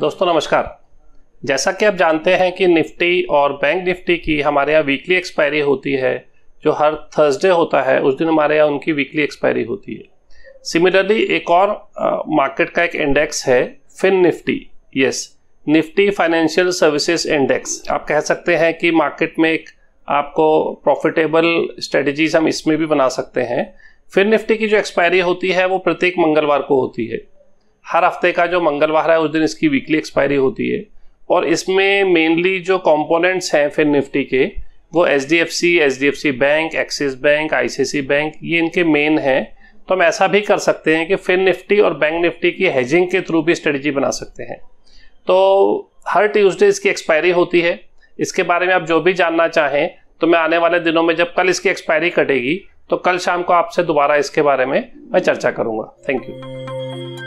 दोस्तों नमस्कार जैसा कि आप जानते हैं कि निफ्टी और बैंक निफ्टी की हमारे यहाँ वीकली एक्सपायरी होती है जो हर थर्सडे होता है उस दिन हमारे यहाँ उनकी वीकली एक्सपायरी होती है सिमिलरली एक और मार्केट का एक इंडेक्स है Fin Nifty yes Nifty financial services index आप कह सकते हैं कि मार्केट में एक आपको प्रॉफिटेबल स्ट्रेटजीज हम इसमें भी बना सकते हैं फिन निफ्टी की जो एक्सपायरी होती है वो प्रत्येक मंगलवार को होती है हर हफ्ते का जो मंगलवार है उस दिन इसकी वीकली एक्सपायरी होती है और इसमें मेनली जो कंपोनेंट्स हैं फिर निफ्टी के वो H D F C H D F C bank Axis bank I C C bank ये इनके मेन हैं तो हम ऐसा भी कर सकते हैं कि फिर निफ्टी और बैंक निफ्टी की हेजिंग के थ्रू भी स्ट्रेटजी बना सकते हैं तो हर ट्यूसडे इसकी एक्सपायरी होती है इसके बारे में आप जो भी जानना चाहें तो मैं आने वाले दिनों में जब कल इसकी एक्सपायरी कटेगी तो कल शाम को आपसे दोबारा इसके बारे में मैं चर्चा करूँगा थैंक यू